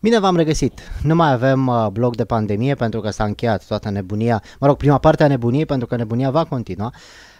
Bine v-am regăsit! Nu mai avem uh, blog de pandemie pentru că s-a încheiat toată nebunia, mă rog, prima parte a nebuniei pentru că nebunia va continua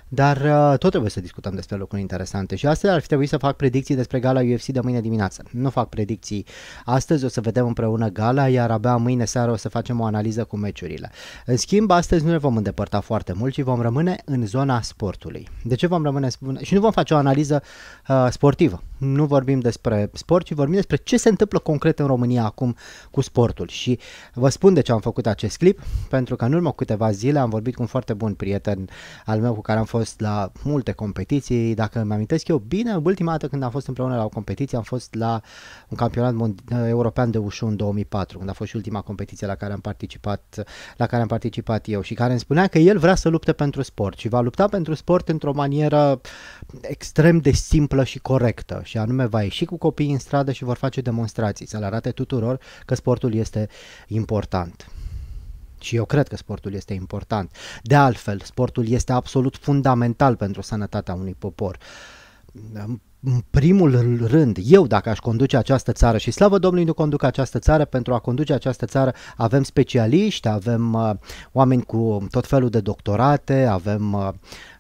dar uh, tot trebuie să discutăm despre lucruri interesante și astăzi ar fi trebuit să fac predicții despre gala UFC de mâine dimineață. Nu fac predicții astăzi, o să vedem împreună gala, iar abia mâine seară o să facem o analiză cu meciurile. În schimb, astăzi nu ne vom îndepărta foarte mult, ci vom rămâne în zona sportului. De ce vom rămâne? Și nu vom face o analiză uh, sportivă. Nu vorbim despre sport, ci vorbim despre ce se întâmplă concret în România acum cu sportul. Și vă spun de ce am făcut acest clip, pentru că în urmă câteva zile am vorbit cu un foarte bun prieten al meu cu care am fost fost la multe competiții, dacă îmi amintesc eu bine, ultima dată când am fost împreună la o competiție am fost la un campionat mond- eh, european de ușu în 2004, când a fost și ultima competiție la care am participat, la care am participat eu și care îmi spunea că el vrea să lupte pentru sport și va lupta pentru sport într-o manieră extrem de simplă și corectă și anume va ieși cu copiii în stradă și vor face demonstrații, să le arate tuturor că sportul este important. Și eu cred că sportul este important. De altfel, sportul este absolut fundamental pentru sănătatea unui popor. În primul rând, eu dacă aș conduce această țară și slavă Domnului nu conduc această țară, pentru a conduce această țară avem specialiști, avem uh, oameni cu tot felul de doctorate, avem uh,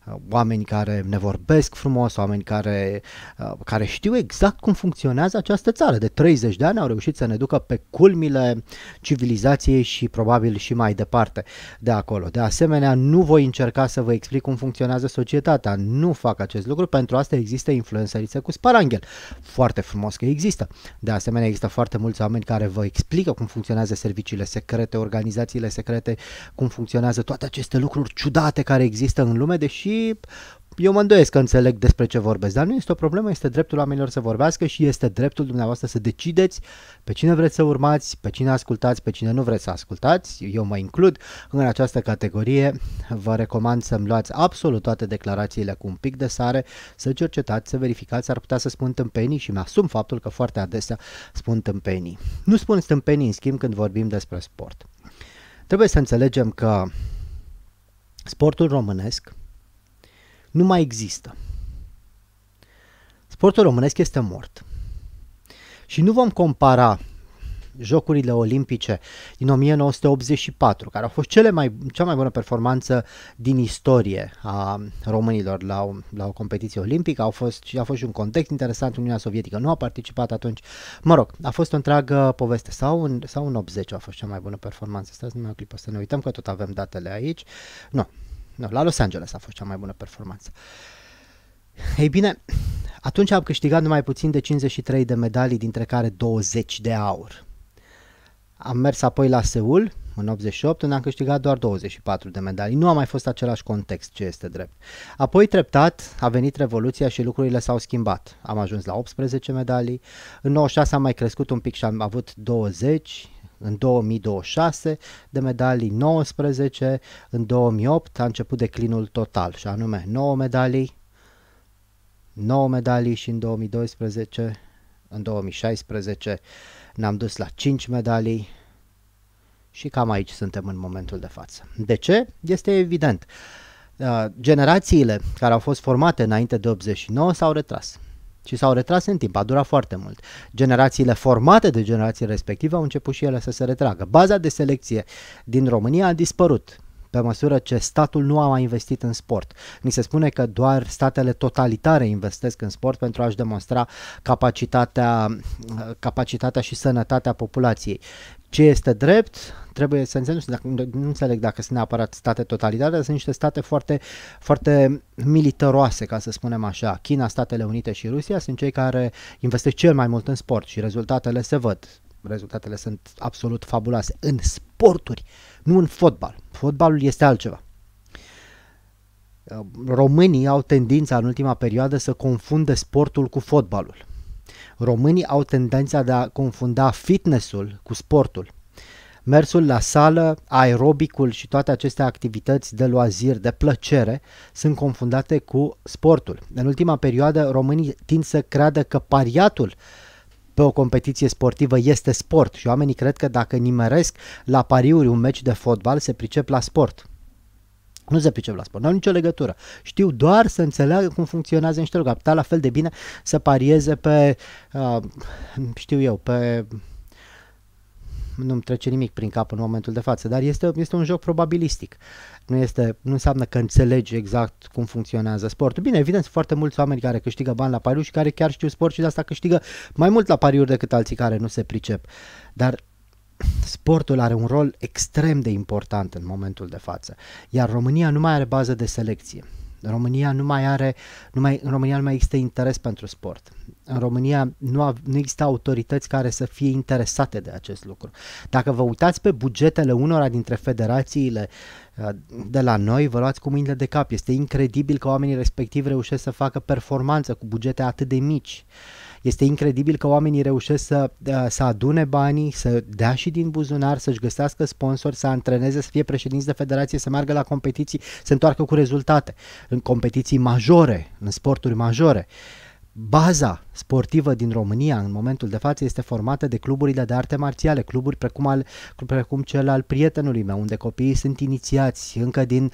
Uh, oameni care ne vorbesc frumos, oameni care, uh, care știu exact cum funcționează această țară. De 30 de ani au reușit să ne ducă pe culmile civilizației și probabil și mai departe de acolo. De asemenea, nu voi încerca să vă explic cum funcționează societatea, nu fac acest lucru, pentru asta există influențărițe cu sparanghel. Foarte frumos că există. De asemenea, există foarte mulți oameni care vă explică cum funcționează serviciile secrete, organizațiile secrete, cum funcționează toate aceste lucruri ciudate care există în lume, deși eu mă îndoiesc că înțeleg despre ce vorbesc, dar nu este o problemă, este dreptul oamenilor să vorbească și este dreptul dumneavoastră să decideți pe cine vreți să urmați, pe cine ascultați, pe cine nu vreți să ascultați. Eu mă includ în această categorie. Vă recomand să-mi luați absolut toate declarațiile cu un pic de sare, să cercetați, să verificați, ar putea să spun tâmpenii și mi-asum faptul că foarte adesea spun tâmpenii. Nu spun tâmpenii, în schimb, când vorbim despre sport. Trebuie să înțelegem că sportul românesc nu mai există. Sportul românesc este mort. Și nu vom compara Jocurile Olimpice din 1984, care au fost cele mai, cea mai bună performanță din istorie a românilor la o, la o competiție olimpică. Au fost, a fost și un context interesant, Uniunea Sovietică nu a participat atunci. Mă rog, a fost o întreagă poveste. Sau în, sau în 80 a fost cea mai bună performanță. Stați numai o clipă să ne uităm, că tot avem datele aici. Nu, nu, la Los Angeles a fost cea mai bună performanță. Ei bine, atunci am câștigat numai puțin de 53 de medalii, dintre care 20 de aur. Am mers apoi la Seul, în 88, unde am câștigat doar 24 de medalii. Nu a mai fost același context, ce este drept. Apoi, treptat, a venit Revoluția și lucrurile s-au schimbat. Am ajuns la 18 medalii, în 96 am mai crescut un pic și am avut 20, în 2026, de medalii 19, în 2008 a început declinul total și anume 9 medalii, 9 medalii și în 2012, în 2016 ne-am dus la 5 medalii și cam aici suntem în momentul de față. De ce? Este evident. Uh, generațiile care au fost formate înainte de 89 s-au retras ci s-au retras în timp, a durat foarte mult. Generațiile formate de generații respective au început și ele să se retragă. Baza de selecție din România a dispărut pe măsură ce statul nu a mai investit în sport. Mi se spune că doar statele totalitare investesc în sport pentru a-și demonstra capacitatea, capacitatea și sănătatea populației ce este drept, trebuie să înțeleg, nu înțeleg dacă sunt neapărat state totalitare, sunt niște state foarte, foarte militaroase, ca să spunem așa. China, Statele Unite și Rusia sunt cei care investesc cel mai mult în sport și rezultatele se văd. Rezultatele sunt absolut fabuloase în sporturi, nu în fotbal. Fotbalul este altceva. Românii au tendința în ultima perioadă să confunde sportul cu fotbalul Românii au tendența de a confunda fitnessul cu sportul. Mersul la sală, aerobicul și toate aceste activități de loazir, de plăcere, sunt confundate cu sportul. În ultima perioadă, românii tind să creadă că pariatul pe o competiție sportivă este sport și oamenii cred că dacă nimeresc la pariuri un meci de fotbal, se pricep la sport. Nu se pricep la sport, n-au nicio legătură. Știu doar să înțeleagă cum funcționează niște lucruri. Ar la fel de bine să parieze pe, uh, știu eu, pe nu-mi trece nimic prin cap în momentul de față, dar este, este un joc probabilistic. Nu, este, nu înseamnă că înțelegi exact cum funcționează sportul. Bine, evident, sunt foarte mulți oameni care câștigă bani la pariuri și care chiar știu sport și de asta câștigă mai mult la pariuri decât alții care nu se pricep. Dar sportul are un rol extrem de important în momentul de față, iar România nu mai are bază de selecție. România nu mai are, nu mai, în România nu mai există interes pentru sport. În România nu, a, nu există autorități care să fie interesate de acest lucru. Dacă vă uitați pe bugetele unora dintre federațiile uh, de la noi, vă luați cu mâinile de cap. Este incredibil că oamenii respectivi reușesc să facă performanță cu bugete atât de mici. Uh, este incredibil că oamenii reușesc să, da, să adune banii, să dea și din buzunar, să-și găsească sponsori, să antreneze, să fie președinți de federație, să meargă la competiții, să întoarcă cu rezultate în competiții majore, în sporturi majore. Baza sportivă din România în momentul de față este formată de cluburile de arte marțiale, cluburi precum, al, precum cel al prietenului meu, unde copiii sunt inițiați încă din,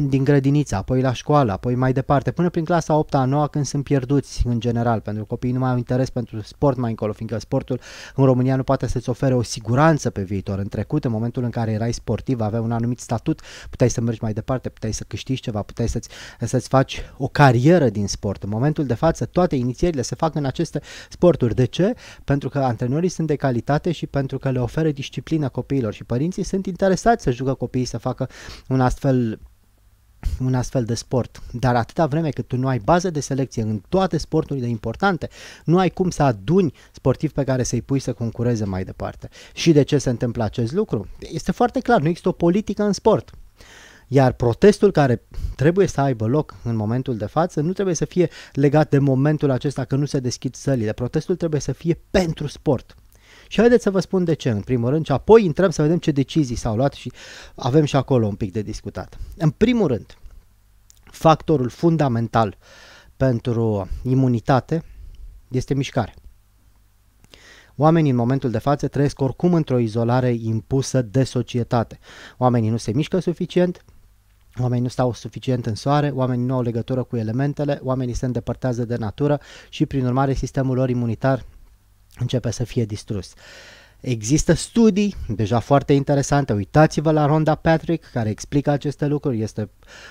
din grădiniță, apoi la școală, apoi mai departe, până prin clasa 8-a, 9 când sunt pierduți în general, pentru că copiii nu mai au interes pentru sport mai încolo, fiindcă sportul în România nu poate să-ți ofere o siguranță pe viitor. În trecut, în momentul în care erai sportiv, aveai un anumit statut, puteai să mergi mai departe, puteai să câștigi ceva, puteai să-ți, să-ți faci o carieră din sport. În momentul de față, toate inițierile se fac în aceste sporturi. De ce? Pentru că antrenorii sunt de calitate și pentru că le oferă disciplină copiilor și părinții sunt interesați să jucă copiii să facă un astfel un astfel de sport. Dar atâta vreme cât tu nu ai bază de selecție în toate sporturile importante, nu ai cum să aduni sportivi pe care să-i pui să concureze mai departe. Și de ce se întâmplă acest lucru? Este foarte clar, nu există o politică în sport. Iar protestul care trebuie să aibă loc în momentul de față nu trebuie să fie legat de momentul acesta că nu se deschid sălile. Protestul trebuie să fie pentru sport. Și haideți să vă spun de ce, în primul rând, și apoi intrăm să vedem ce decizii s-au luat și avem și acolo un pic de discutat. În primul rând, factorul fundamental pentru imunitate este mișcare. Oamenii în momentul de față trăiesc oricum într-o izolare impusă de societate. Oamenii nu se mișcă suficient, Oamenii nu stau suficient în soare, oamenii nu au legătură cu elementele, oamenii se îndepărtează de natură și, prin urmare, sistemul lor imunitar începe să fie distrus. Uh, Există studii deja foarte interesante, uitați-vă la Ronda Patrick care explică aceste lucruri, este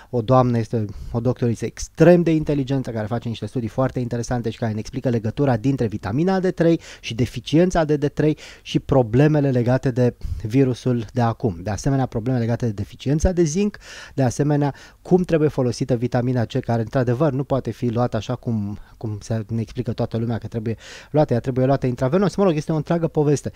o doamnă, este o doctoriță extrem de inteligentă care face niște studii foarte interesante și care ne explică legătura dintre vitamina D3 și deficiența de D3 și problemele legate de virusul de acum. De asemenea, probleme legate de deficiența de zinc, de asemenea, cum trebuie folosită vitamina C care într-adevăr nu poate fi luată așa cum, cum se ne explică toată lumea că trebuie luată, ea trebuie luată intravenos. Mă rog, este o întreagă poveste.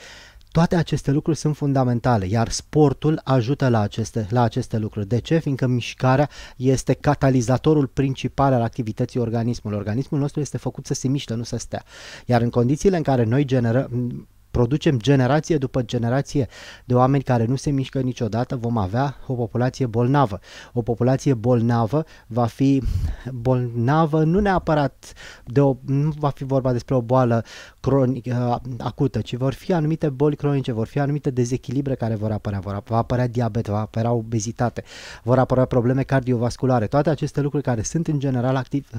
Toate aceste lucruri sunt fundamentale, iar sportul ajută la aceste, la aceste lucruri. De ce? Fiindcă mișcarea este catalizatorul principal al activității organismului. Organismul nostru este făcut să se miște, nu să stea. Iar în condițiile în care noi generăm producem generație după generație de oameni care nu se mișcă niciodată, vom avea o populație bolnavă. O populație bolnavă va fi bolnavă nu neapărat de o, nu va fi vorba despre o boală cronic, acută, ci vor fi anumite boli cronice, vor fi anumite dezechilibre care vor apărea, vor apărea, va apărea diabet, va apărea obezitate, vor apărea probleme cardiovasculare, toate aceste lucruri care sunt în general activ,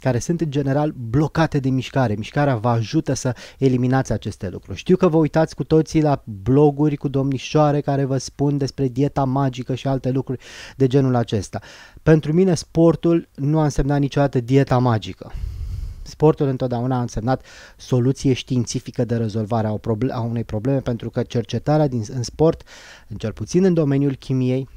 care sunt în general blocate de mișcare. Mișcarea vă ajută să eliminați aceste lucruri. Știu că vă uitați cu toții la bloguri cu domnișoare care vă spun despre dieta magică și alte lucruri de genul acesta. Pentru mine sportul nu a însemnat niciodată dieta magică. Sportul întotdeauna a însemnat soluție științifică de rezolvare a, a unei probleme, pentru că cercetarea din, în sport, în cel puțin în domeniul chimiei,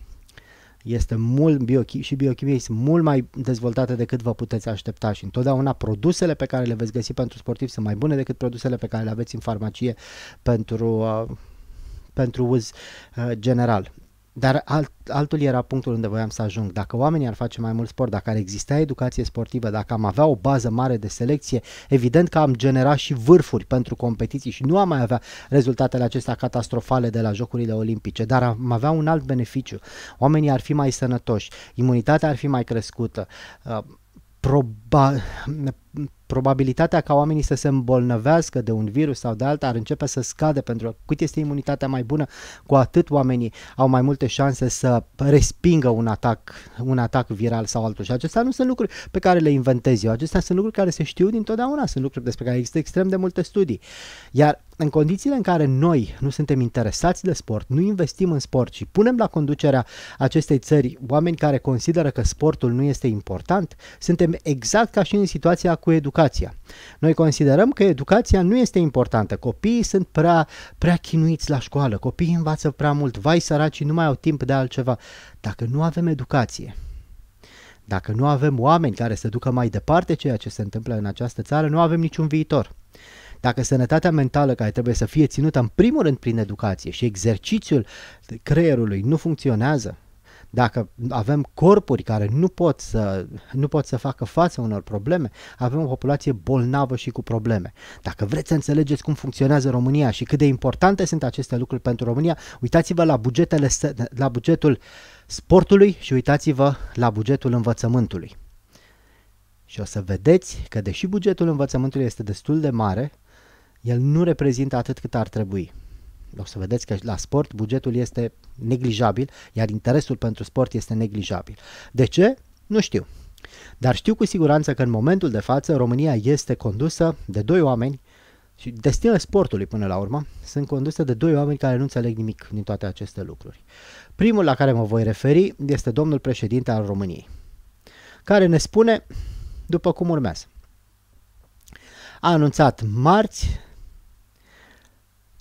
este mult biochimie și biochimie este mult mai dezvoltată decât vă puteți aștepta și întotdeauna produsele pe care le veți găsi pentru sportivi sunt mai bune decât produsele pe care le aveți în farmacie pentru, uh, pentru uz uh, general. Dar alt, altul era punctul unde voiam să ajung. Dacă oamenii ar face mai mult sport, dacă ar exista educație sportivă, dacă am avea o bază mare de selecție, evident că am genera și vârfuri pentru competiții și nu am mai avea rezultatele acestea catastrofale de la Jocurile Olimpice, dar am avea un alt beneficiu. Oamenii ar fi mai sănătoși, imunitatea ar fi mai crescută, uh, proba- probabilitatea ca oamenii să se îmbolnăvească de un virus sau de alta ar începe să scade pentru că cât este imunitatea mai bună, cu atât oamenii au mai multe șanse să respingă un atac, un atac viral sau altul. Și acestea nu sunt lucruri pe care le inventez eu, acestea sunt lucruri care se știu dintotdeauna, sunt lucruri despre care există extrem de multe studii. Iar în condițiile în care noi nu suntem interesați de sport, nu investim în sport și punem la conducerea acestei țări oameni care consideră că sportul nu este important, suntem exact ca și în situația cu educația. Noi considerăm că educația nu este importantă. Copiii sunt prea, prea chinuiți la școală, copiii învață prea mult, vai săracii nu mai au timp de altceva. Dacă nu avem educație, dacă nu avem oameni care să ducă mai departe ceea ce se întâmplă în această țară, nu avem niciun viitor. Dacă sănătatea mentală care trebuie să fie ținută în primul rând prin educație și exercițiul creierului nu funcționează, dacă avem corpuri care nu pot să, nu pot să facă față unor probleme, avem o populație bolnavă și cu probleme. Dacă vreți să înțelegeți cum funcționează România și cât de importante sunt aceste lucruri pentru România, uitați-vă la, bugetele, la bugetul sportului și uitați-vă la bugetul învățământului. Și o să vedeți că deși bugetul învățământului este destul de mare, el nu reprezintă atât cât ar trebui o să vedeți că la sport bugetul este neglijabil, iar interesul pentru sport este neglijabil. De ce? Nu știu. Dar știu cu siguranță că în momentul de față România este condusă de doi oameni și destinele sportului până la urmă sunt conduse de doi oameni care nu înțeleg nimic din toate aceste lucruri. Primul la care mă voi referi este domnul președinte al României, care ne spune după cum urmează. A anunțat marți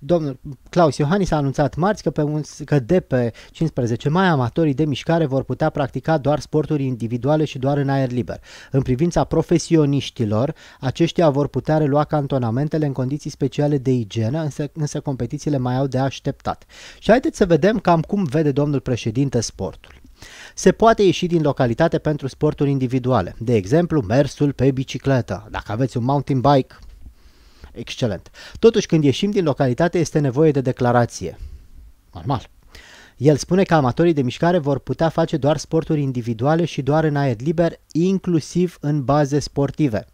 Domnul Claus Iohannis a anunțat marți că, pe un, că de pe 15 mai amatorii de mișcare vor putea practica doar sporturi individuale și doar în aer liber. În privința profesioniștilor, aceștia vor putea relua cantonamentele în condiții speciale de igienă, însă, însă competițiile mai au de așteptat. Și haideți să vedem cam cum vede domnul președinte sportul. Se poate ieși din localitate pentru sporturi individuale, de exemplu mersul pe bicicletă, dacă aveți un mountain bike, Excelent. Totuși, când ieșim din localitate, este nevoie de declarație. Normal. El spune că amatorii de mișcare vor putea face doar sporturi individuale și doar în aer liber, inclusiv în baze sportive.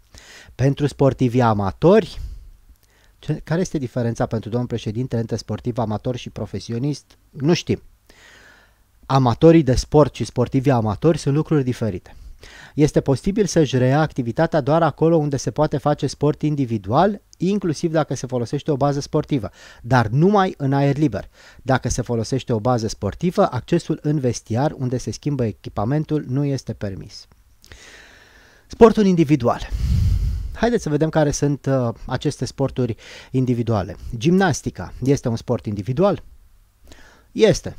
Pentru sportivii amatori, care este diferența pentru domnul președinte între sportiv amator și profesionist? Nu știm. Amatorii de sport și sportivii amatori sunt lucruri diferite. Este posibil să-și reia activitatea doar acolo unde se poate face sport individual, inclusiv dacă se folosește o bază sportivă, dar numai în aer liber. Dacă se folosește o bază sportivă, accesul în vestiar unde se schimbă echipamentul nu este permis. Sportul individual. Haideți să vedem care sunt uh, aceste sporturi individuale. Gimnastica este un sport individual? Este.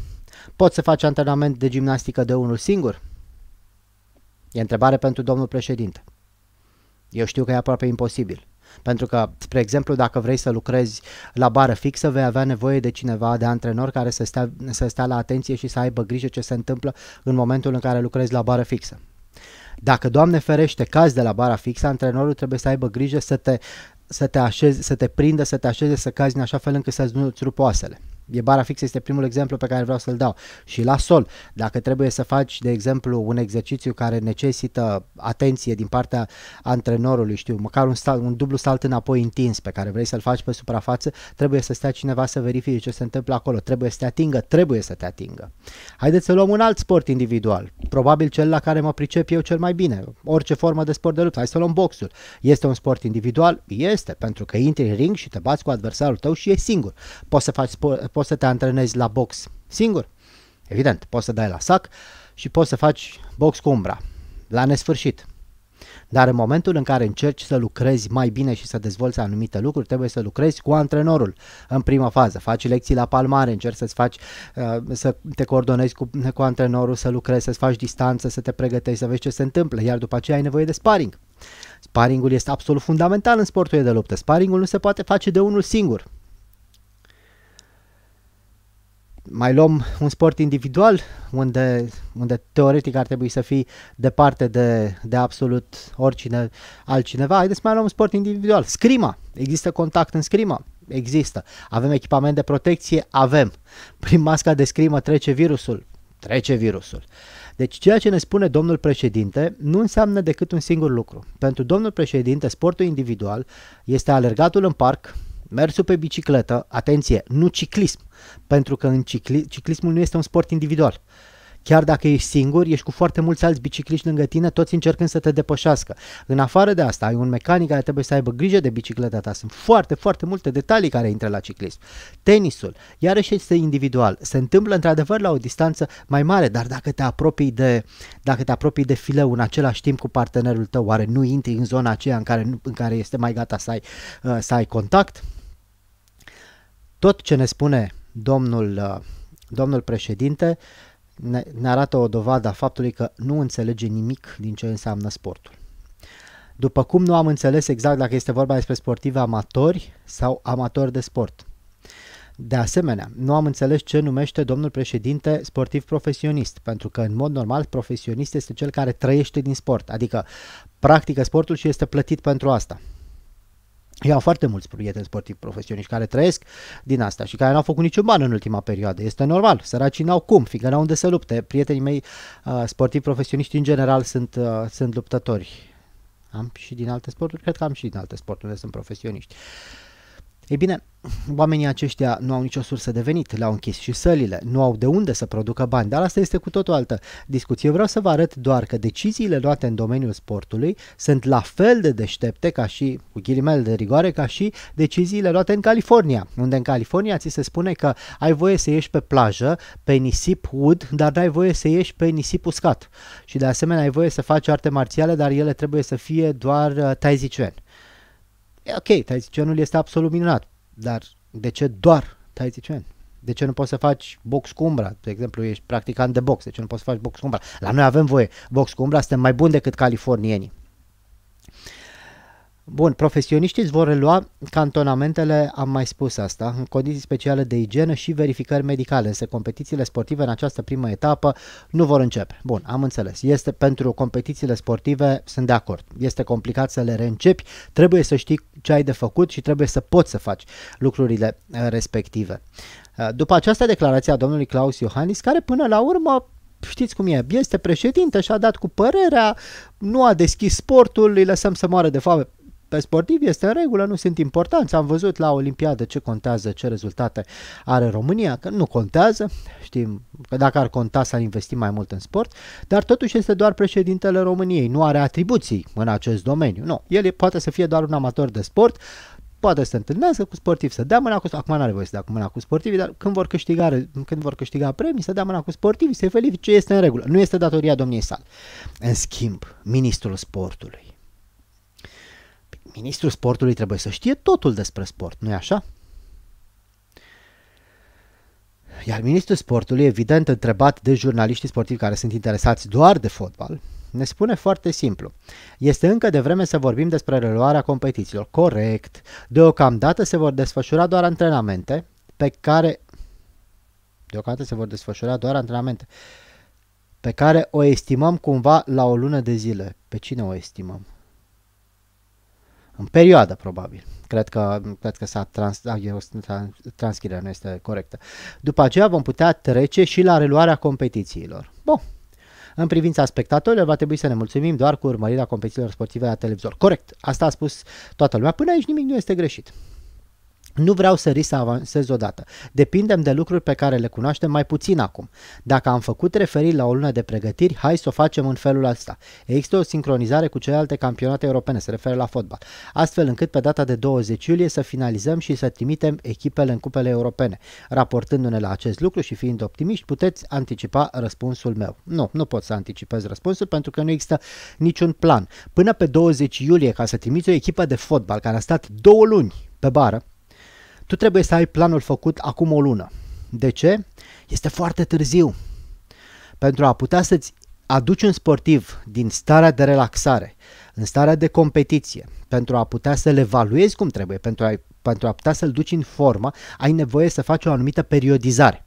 Poți să faci antrenament de gimnastică de unul singur? E întrebare pentru domnul președinte. Eu știu că e aproape imposibil. Pentru că, spre exemplu, dacă vrei să lucrezi la bară fixă, vei avea nevoie de cineva, de antrenor care să stea, să stea la atenție și să aibă grijă ce se întâmplă în momentul în care lucrezi la bară fixă. Dacă, Doamne ferește, cazi de la bara fixă, antrenorul trebuie să aibă grijă să te, să te, așezi, să te prindă, să te așeze, să cazi în așa fel încât să-ți nu-ți rup oasele e bara fixă, este primul exemplu pe care vreau să-l dau. Și la sol, dacă trebuie să faci, de exemplu, un exercițiu care necesită atenție din partea antrenorului, știu, măcar un, sal, un dublu salt înapoi întins pe care vrei să-l faci pe suprafață, trebuie să stea cineva să verifice ce se întâmplă acolo, trebuie să te atingă, trebuie să te atingă. Haideți să luăm un alt sport individual, probabil cel la care mă pricep eu cel mai bine, orice formă de sport de luptă, hai să luăm boxul. Este un sport individual? Este, pentru că intri în ring și te bați cu adversarul tău și e singur. Poți să faci sport, poți să te antrenezi la box singur, evident, poți să dai la sac și poți să faci box cu umbra, la nesfârșit. Dar în momentul în care încerci să lucrezi mai bine și să dezvolți anumite lucruri, trebuie să lucrezi cu antrenorul în prima fază. Faci lecții la palmare, încerci să-ți faci, uh, să te coordonezi cu, cu antrenorul, să lucrezi, să-ți faci distanță, să te pregătești, să vezi ce se întâmplă, iar după aceea ai nevoie de sparring. Sparingul este absolut fundamental în sportul de luptă. Sparingul nu se poate face de unul singur. mai luăm un sport individual unde, unde teoretic ar trebui să fii departe de, de absolut oricine altcineva, haideți să mai luăm un sport individual. Scrima, există contact în scrima, există. Avem echipament de protecție? Avem. Prin masca de scrimă trece virusul? Trece virusul. Deci ceea ce ne spune domnul președinte nu înseamnă decât un singur lucru. Pentru domnul președinte, sportul individual este alergatul în parc, mersul pe bicicletă, atenție, nu ciclism, pentru că în cicli, ciclismul nu este un sport individual. Chiar dacă ești singur, ești cu foarte mulți alți bicicliști lângă tine, toți încercând să te depășească. În afară de asta, ai un mecanic care trebuie să aibă grijă de bicicleta ta. Sunt foarte, foarte multe detalii care intră la ciclism. Tenisul, iarăși este individual. Se întâmplă într-adevăr la o distanță mai mare, dar dacă te apropii de, dacă te apropii de fileu în același timp cu partenerul tău, oare nu intri în zona aceea în care, în care este mai gata să ai, uh, să ai contact? Tot ce ne spune domnul, uh, domnul președinte ne, ne arată o dovadă a faptului că nu înțelege nimic din ce înseamnă sportul. După cum nu am înțeles exact dacă este vorba despre sportivi amatori sau amatori de sport. De asemenea, nu am înțeles ce numește domnul președinte sportiv profesionist, pentru că în mod normal profesionist este cel care trăiește din sport, adică practică sportul și este plătit pentru asta. Eu am foarte mulți prieteni sportivi profesioniști care trăiesc din asta și care n-au făcut niciun ban în ultima perioadă. Este normal, săracii n-au cum, fiindcă n-au unde să lupte. Prietenii mei uh, sportivi profesioniști în general sunt, uh, sunt luptători. Am și din alte sporturi, cred că am și din alte sporturi unde sunt profesioniști. Uh, ei bine, oamenii aceștia nu au nicio sursă de venit, le-au închis și sălile, nu au de unde să producă bani, dar asta este cu tot o altă discuție. Vreau să vă arăt doar că deciziile luate în domeniul sportului sunt la fel de deștepte ca și, cu ghilimele de rigoare, ca și deciziile luate în California, unde în California ți se spune că ai voie să ieși pe plajă, pe nisip ud, dar n-ai voie să ieși pe nisip uscat. Și de asemenea ai voie să faci arte marțiale, dar ele trebuie să fie doar uh, tai E ok, Tai Chi este absolut minunat, dar de ce doar Tai de ce nu poți să faci box cu umbra? De exemplu, ești practicant de box, de ce nu poți să faci box cu umbra? La noi avem voie box cu umbra, suntem mai buni decât californienii. Bun, profesioniștii îți vor relua cantonamentele, am mai spus asta, în condiții speciale de igienă și verificări medicale, însă competițiile sportive în această primă etapă nu vor începe. Bun, am înțeles. Este pentru competițiile sportive, sunt de acord. Este complicat să le reîncepi, trebuie să știi ce ai de făcut și trebuie să poți să faci lucrurile uh, respective. Uh, după această declarație a domnului Claus Iohannis, care până la urmă știți cum e, este președinte și a dat cu părerea, nu a deschis sportul, îi lăsăm să moară de foame pe sportiv este în regulă, nu sunt importanți. Am văzut la Olimpiadă ce contează, ce rezultate are România, că nu contează, știm că dacă ar conta s-ar investi mai mult în sport, dar totuși este doar președintele României, nu are atribuții în acest domeniu. Nu, el poate să fie doar un amator de sport, poate să se întâlnească cu sportivi, să dea mâna cu acum nu are voie să dea mâna cu sportivi, dar când vor câștiga, când vor câștiga premii, să dea mâna cu sportivi, să-i felice, este în regulă. Nu este datoria domniei sale. În schimb, ministrul sportului Ministrul sportului trebuie să știe totul despre sport, nu-i așa? Iar ministrul sportului, evident întrebat de jurnaliștii sportivi care sunt interesați doar de fotbal, ne spune foarte simplu. Este încă de vreme să vorbim despre reluarea competițiilor. Corect. Deocamdată se vor desfășura doar antrenamente pe care deocamdată se vor desfășura doar antrenamente pe care o estimăm cumva la o lună de zile. Pe cine o estimăm? în perioadă probabil. Cred că, cred că s-a trans, transcrierea nu este corectă. După aceea vom putea trece și la reluarea competițiilor. Bun. În privința spectatorilor, va trebui să ne mulțumim doar cu urmărirea competițiilor sportive la televizor. Corect, asta a spus toată lumea. Până aici nimic nu este greșit. Nu vreau să risc să avansez odată. Depindem de lucruri pe care le cunoaștem mai puțin acum. Dacă am făcut referiri la o lună de pregătiri, hai să o facem în felul ăsta. Există o sincronizare cu celelalte campionate europene, se referă la fotbal, astfel încât pe data de 20 iulie să finalizăm și să trimitem echipele în cupele europene. Raportându-ne la acest lucru și fiind optimiști, puteți anticipa răspunsul meu. Nu, nu pot să anticipez răspunsul pentru că nu există niciun plan. Până pe 20 iulie, ca să trimiți o echipă de fotbal care a stat două luni pe bară, tu trebuie să ai planul făcut acum o lună. De ce? Este foarte târziu. Pentru a putea să-ți aduci un sportiv din starea de relaxare, în starea de competiție, pentru a putea să-l evaluezi cum trebuie, pentru a, pentru a putea să-l duci în formă, ai nevoie să faci o anumită periodizare.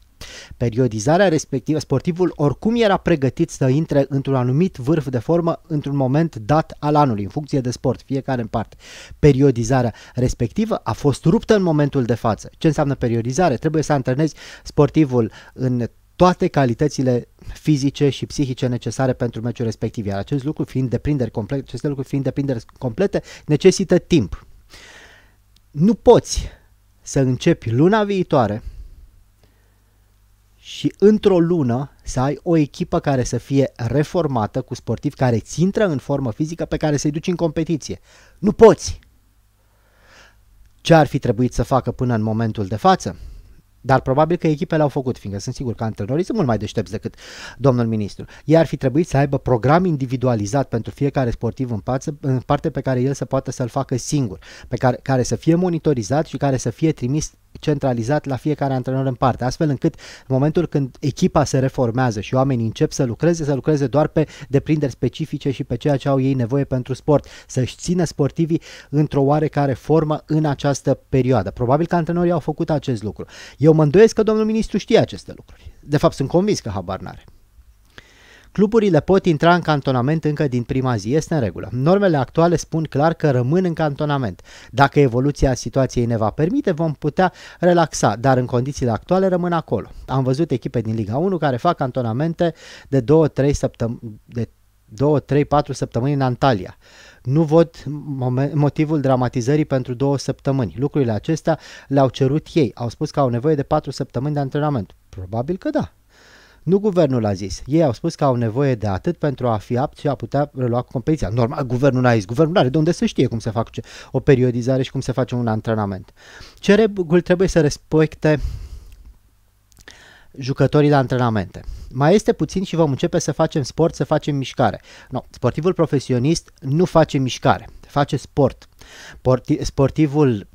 Periodizarea respectivă, sportivul oricum era pregătit să intre într-un anumit vârf de formă într-un moment dat al anului, în funcție de sport, fiecare în parte. Periodizarea respectivă a fost ruptă în momentul de față. Ce înseamnă periodizare? Trebuie să antrenezi sportivul în toate calitățile fizice și psihice necesare pentru meciul respectiv, iar acest lucru fiind deprinderi complete, aceste lucruri fiind deprinderi complete, necesită timp. Nu poți să începi luna viitoare și într-o lună să ai o echipă care să fie reformată cu sportivi care ți intră în formă fizică pe care să-i duci în competiție. Nu poți! Ce ar fi trebuit să facă până în momentul de față? Dar probabil că echipele au făcut, fiindcă sunt sigur că antrenorii sunt mult mai deștepți decât domnul ministru. Ei ar fi trebuit să aibă program individualizat pentru fiecare sportiv în, pață, în parte pe care el să poată să-l facă singur, pe care, care să fie monitorizat și care să fie trimis centralizat la fiecare antrenor în parte, astfel încât în momentul când echipa se reformează și oamenii încep să lucreze, să lucreze doar pe deprinderi specifice și pe ceea ce au ei nevoie pentru sport, să-și țină sportivii într-o oarecare formă în această perioadă. Probabil că antrenorii au făcut acest lucru. Eu eu mă îndoiesc că domnul ministru știe aceste lucruri. De fapt, sunt convins că habar n-are. Cluburile pot intra în cantonament încă din prima zi, este în regulă. Normele actuale spun clar că rămân în cantonament. Dacă evoluția situației ne va permite, vom putea relaxa, dar în condițiile actuale rămân acolo. Am văzut echipe din Liga 1 care fac cantonamente de 2-3 săptăm- două, trei, patru săptămâni în Antalya. Nu văd motivul dramatizării pentru două săptămâni. Lucrurile acestea le-au cerut ei. Au spus că au nevoie de patru săptămâni de antrenament. Probabil că da. Nu guvernul a zis. Ei au spus că au nevoie de atât pentru a fi apt și a putea relua competiția. Normal, guvernul a zis. Guvernul are de unde să știe cum se face o periodizare și cum se face un antrenament. Ce trebuie să respecte jucătorii la antrenamente. Mai este puțin și vom începe să facem sport, să facem mișcare. No, sportivul profesionist nu face mișcare, face sport. sportivul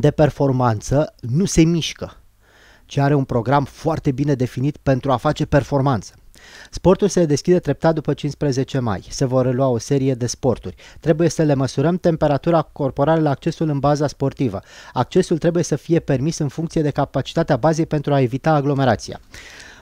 de performanță nu se mișcă ci are un program foarte bine definit pentru a face performanță. Sportul se deschide treptat după 15 mai. Se vor relua o serie de sporturi. Trebuie să le măsurăm temperatura corporală la accesul în baza sportivă. Accesul trebuie să fie permis în funcție de capacitatea bazei pentru a evita aglomerația.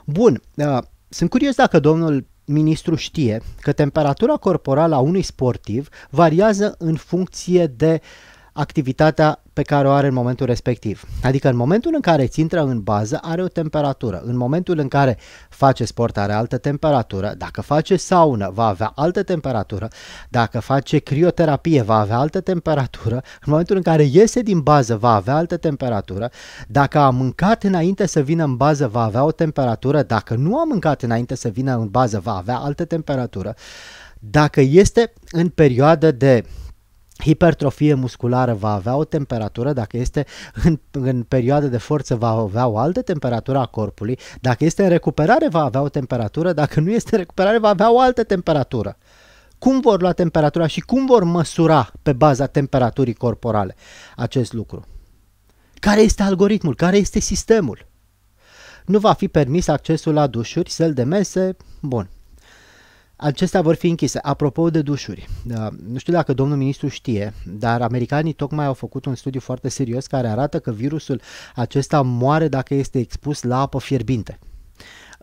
Bun, uh, sunt curios dacă domnul ministru știe că temperatura corporală a unui sportiv variază în funcție de uh, activitatea pe care o are în momentul respectiv. Adică în momentul în care îți intră în bază are o temperatură. În momentul în care face sport are altă temperatură. Dacă face saună va avea altă temperatură. Dacă face crioterapie va avea altă temperatură. În momentul în care iese din bază va avea altă temperatură. Dacă a mâncat înainte să vină în bază va avea o temperatură. Dacă nu a mâncat înainte să vină în bază va avea altă temperatură. Dacă este în perioadă de hipertrofie musculară va avea o temperatură, dacă este în, în perioadă de forță va avea o altă temperatură a corpului, dacă este în recuperare va avea o temperatură, dacă nu este în recuperare va avea o altă temperatură. Cum vor lua temperatura și cum vor măsura pe baza temperaturii corporale acest lucru? Care este algoritmul? Care este sistemul? Nu va fi permis accesul la dușuri, săl de mese, bun, acestea vor fi închise. Apropo de dușuri, da, nu știu dacă domnul ministru știe, dar americanii tocmai au făcut un studiu foarte serios care arată că virusul acesta moare dacă este expus la apă fierbinte.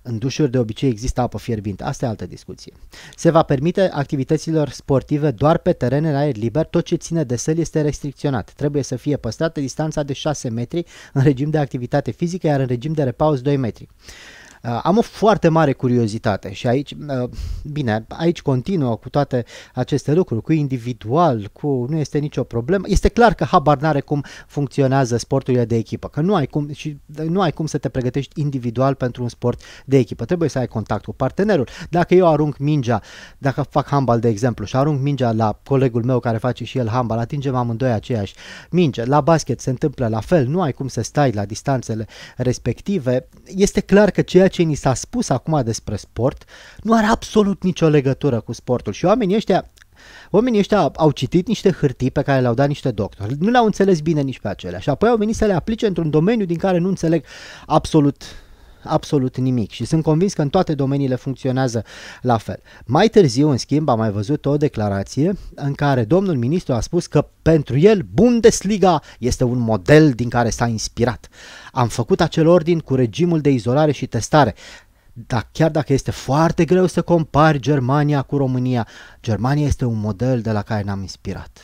În dușuri de obicei există apă fierbinte, asta e altă discuție. Se va permite activităților sportive doar pe teren în aer liber, tot ce ține de săli este restricționat. Trebuie să fie păstrată distanța de 6 metri în regim de activitate fizică, iar în regim de repaus 2 metri. Uh, am o foarte mare curiozitate și aici, uh, bine, aici continuă cu toate aceste lucruri, cu individual, cu nu este nicio problemă. Este clar că habar n-are cum funcționează sporturile de echipă, că nu ai cum și nu ai cum să te pregătești individual pentru un sport de echipă. Trebuie să ai contact cu partenerul. Dacă eu arunc mingea, dacă fac handbal de exemplu și arunc mingea la colegul meu care face și el handbal, atingem amândoi aceeași minge. La basket se întâmplă la fel, nu ai cum să stai la distanțele respective. Este clar că ceea ceea ce ni s-a spus acum despre sport nu are absolut nicio legătură cu sportul și oamenii ăștia Oamenii ăștia au citit niște hârtii pe care le-au dat niște doctori, nu le-au înțeles bine nici pe acelea și apoi au venit să le aplice într-un domeniu din care nu înțeleg absolut absolut nimic și sunt convins că în toate domeniile funcționează la fel. Mai târziu, în schimb, am mai văzut o declarație în care domnul ministru a spus că pentru el Bundesliga este un model din care s-a inspirat. Am făcut acel ordin cu regimul de izolare și testare da, chiar dacă este foarte greu să compari Germania cu România, Germania este un model de la care ne-am inspirat.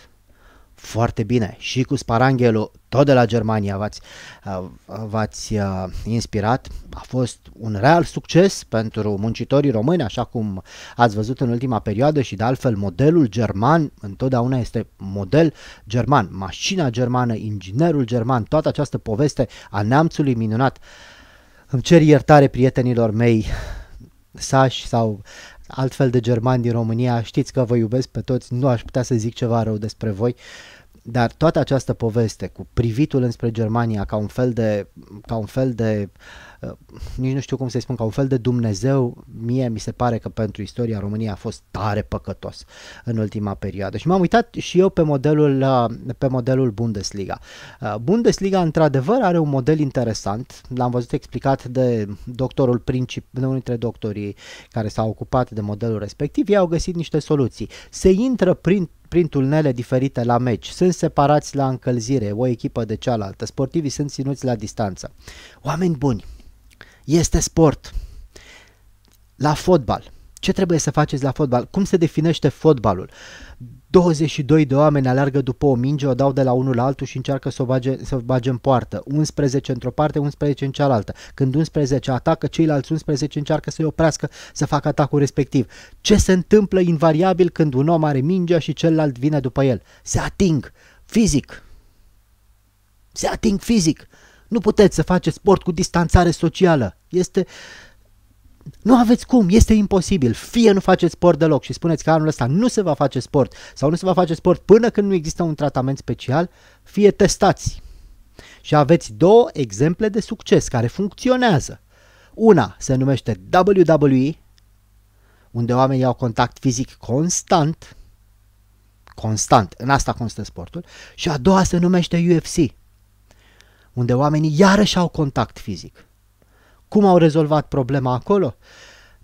Foarte bine. Și cu Sparanghelu, tot de la Germania v-ați, uh, v-ați uh, inspirat. A fost un real succes pentru muncitorii români, așa cum ați văzut în ultima perioadă și de altfel modelul german întotdeauna este model german. Mașina germană, inginerul german, toată această poveste a neamțului minunat. Îmi cer iertare prietenilor mei sași sau altfel de germani din România, știți că vă iubesc pe toți, nu aș putea să zic ceva rău despre voi, dar toată această poveste cu privitul înspre Germania ca un fel de, ca un fel de uh, nici nu știu cum să-i spun, ca un fel de Dumnezeu, mie mi se pare că pentru istoria României a fost tare păcătos în ultima perioadă. Și m-am uitat și eu pe modelul, uh, pe modelul Bundesliga. Uh, Bundesliga, într-adevăr, are un model interesant. L-am văzut explicat de doctorul princip, de unul dintre doctorii care s-au ocupat de modelul respectiv. Ei au găsit niște soluții. Se intră prin prin tunele diferite la meci, sunt separați la încălzire, o echipă de cealaltă, sportivii sunt ținuți la distanță. Oameni buni, este sport. La fotbal. Ce trebuie să faceți la fotbal? Cum se definește fotbalul? 22 de oameni alergă după o minge, o dau de la unul la altul și încearcă să o bage, să o bage în poartă. 11 într-o parte, 11 în cealaltă. Când 11 atacă, ceilalți 11 încearcă să-i oprească să facă atacul respectiv. Ce se întâmplă invariabil când un om are mingea și celălalt vine după el? Se ating fizic. Se ating fizic. Nu puteți să faceți sport cu distanțare socială. Este... Nu aveți cum, este imposibil. Fie nu faceți sport deloc și spuneți că anul ăsta nu se va face sport sau nu se va face sport până când nu există un tratament special, fie testați. Și aveți două exemple de succes care funcționează. Una se numește WWE, unde oamenii au contact fizic constant, constant, în asta constă sportul, și a doua se numește UFC, unde oamenii iarăși au contact fizic. Cum au rezolvat problema acolo?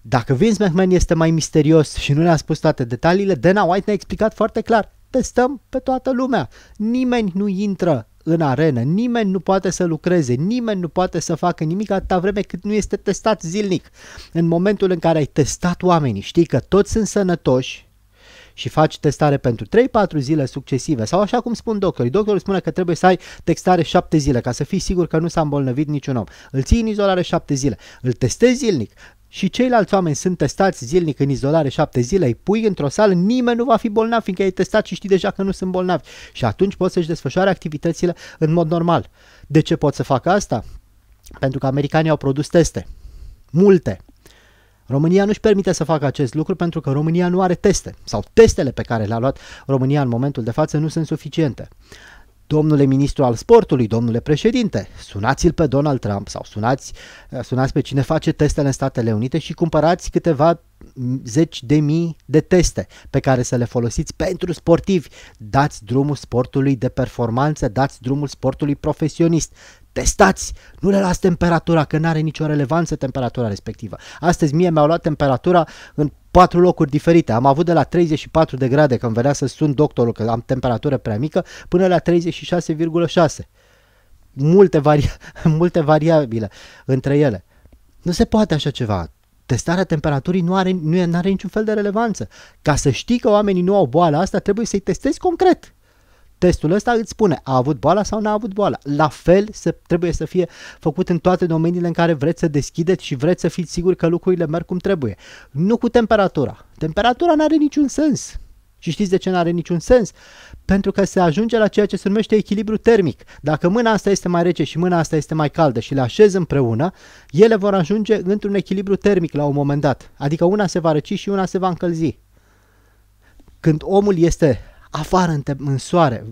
Dacă Vince McMahon este mai misterios și nu ne-a spus toate detaliile, Dana White ne-a explicat foarte clar. Testăm pe toată lumea. Nimeni nu intră în arenă, nimeni nu poate să lucreze, nimeni nu poate să facă nimic atâta vreme cât nu este testat zilnic. În momentul în care ai testat oamenii, știi că toți sunt sănătoși, și faci testare pentru 3-4 zile succesive sau așa cum spun doctorii. Doctorul spune că trebuie să ai testare 7 zile ca să fii sigur că nu s-a îmbolnăvit niciun om. Îl ții în izolare 7 zile, îl testezi zilnic, și ceilalți oameni sunt testați zilnic în izolare 7 zile, îi pui într-o sală, nimeni nu va fi bolnav fiindcă ai testat și știi deja că nu sunt bolnavi și atunci poți să-și desfășoare activitățile în mod normal. De ce pot să fac asta? Pentru că americanii au produs teste, multe, România nu-și permite să facă acest lucru pentru că România nu are teste sau testele pe care le-a luat România în momentul de față nu sunt suficiente. Domnule ministru al sportului, domnule președinte, sunați-l pe Donald Trump sau sunați, eh, sunați pe cine face testele în Statele Unite și cumpărați câteva zeci de mii de teste pe care să le folosiți pentru sportivi. Dați drumul sportului de performanță, dați drumul sportului profesionist testați, nu le las temperatura, că nu are nicio relevanță temperatura respectivă. Astăzi mie mi-au luat temperatura în patru locuri diferite. Am avut de la 34 de grade, când venea să sun doctorul că am temperatură prea mică, până la 36,6. Multe, vari- multe variabile între ele. Nu se poate așa ceva. Testarea temperaturii nu are, nu are niciun fel de relevanță. Ca să știi că oamenii nu au boala asta, trebuie să-i testezi concret testul ăsta îți spune a avut boala sau n-a avut boala. La fel se, trebuie să fie făcut în toate domeniile în care vreți să deschideți și vreți să fiți siguri că lucrurile merg cum trebuie. Nu cu temperatura. Temperatura nu are niciun sens. Și știți de ce nu are niciun sens? Pentru că se ajunge la ceea ce se numește echilibru termic. Dacă mâna asta este mai rece și mâna asta este mai caldă și le așez împreună, ele vor ajunge într-un echilibru termic la un moment dat. Adică una se va răci și una se va încălzi. Când omul este afară în, în soare.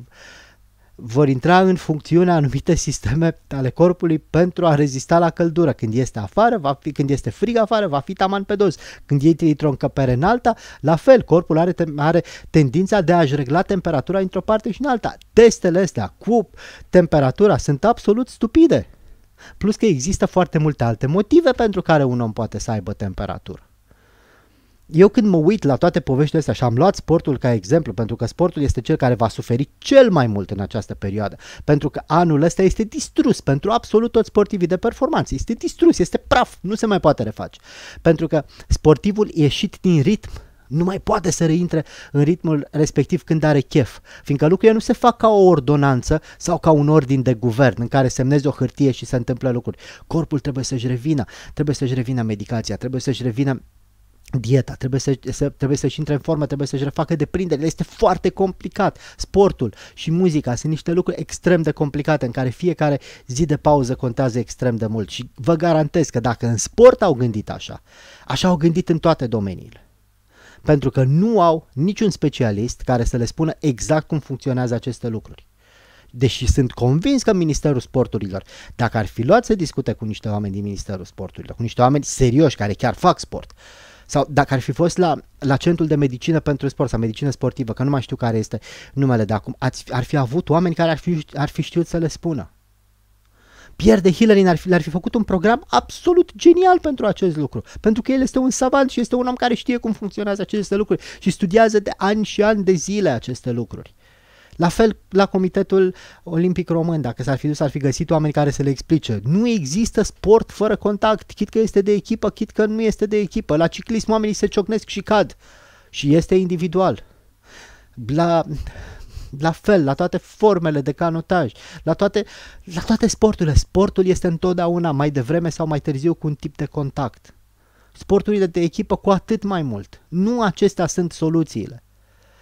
Vor intra în funcțiune anumite sisteme ale corpului pentru a rezista la căldură. Când este afară, va fi, când este frig afară, va fi taman pe dos. Când iei într-o încăpere în alta, la fel, corpul are, are tendința de a-și regla temperatura într-o parte și în alta. Testele astea cu temperatura sunt absolut stupide. Plus că există foarte multe alte motive pentru care un om poate să aibă temperatură eu când mă uit la toate poveștile astea și am luat sportul ca exemplu, pentru că sportul este cel care va suferi cel mai mult în această perioadă, pentru că anul ăsta este distrus pentru absolut toți sportivii de performanță, este distrus, este praf, nu se mai poate reface, pentru că sportivul ieșit din ritm nu mai poate să reintre în ritmul respectiv când are chef, fiindcă lucrurile nu se fac ca o ordonanță sau ca un ordin de guvern în care semnezi o hârtie și se întâmplă lucruri. Corpul trebuie să-și revină, trebuie să-și revină medicația, trebuie să-și revină dieta, trebuie, să, să, trebuie să-și intre în formă, trebuie să-și refacă deprinderile, este foarte complicat. Sportul și muzica sunt niște lucruri extrem de complicate în care fiecare zi de pauză contează extrem de mult și vă garantez că dacă în sport au gândit așa, așa au gândit în toate domeniile. Pentru că nu au niciun specialist care să le spună exact cum funcționează aceste lucruri deși sunt convins că Ministerul Sporturilor, dacă ar fi luat să discute cu niște oameni din Ministerul Sporturilor, cu niște oameni serioși care chiar fac sport, uh, sau dacă ar fi fost la, la centrul de medicină pentru sport sau medicină sportivă, că nu mai știu care este numele de acum, ați, ar fi avut oameni care ar fi, ar fi știut să le spună. Pierre de Hillary ar fi, le-ar fi făcut un program absolut genial pentru acest lucru. Pentru că el este un savant și este un om care știe cum funcționează aceste lucruri și studiază de ani și ani de zile aceste lucruri. La fel la Comitetul Olimpic Român, dacă s-ar fi dus, ar fi găsit oameni care să le explice. Nu există sport fără contact, chit că este de echipă, chit că nu este de echipă. La ciclism oamenii se ciocnesc și cad și este individual. La, la fel, la toate formele de canotaj, la toate, la toate sporturile. Sportul este întotdeauna mai devreme sau mai târziu cu un tip de contact sporturile de echipă cu atât mai mult. Nu acestea sunt soluțiile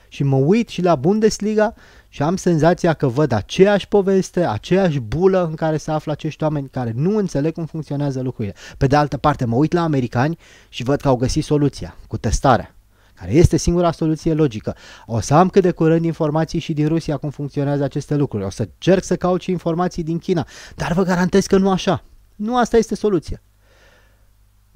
și mă uit și la Bundesliga și am senzația că văd aceeași poveste, aceeași bulă în care se află acești oameni care nu înțeleg cum funcționează lucrurile. Pe de altă parte, mă uit la americani și văd că au găsit soluția cu testarea care este singura soluție logică. O să am cât de curând informații și din Rusia cum funcționează aceste lucruri. O să cerc să caut și informații din China, dar vă garantez că nu așa. Nu asta este soluția.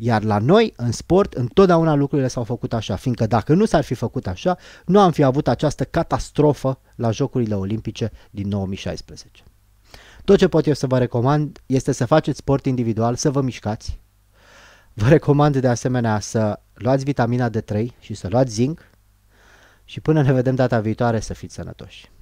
Iar la noi, în sport, întotdeauna lucrurile s-au făcut așa, fiindcă dacă nu s-ar fi făcut așa, nu am fi avut această catastrofă la Jocurile Olimpice din 2016. Tot ce pot eu să vă recomand este să faceți sport individual, să vă mișcați. Vă recomand de asemenea să luați vitamina D3 și să luați zinc și până ne vedem data viitoare să fiți sănătoși.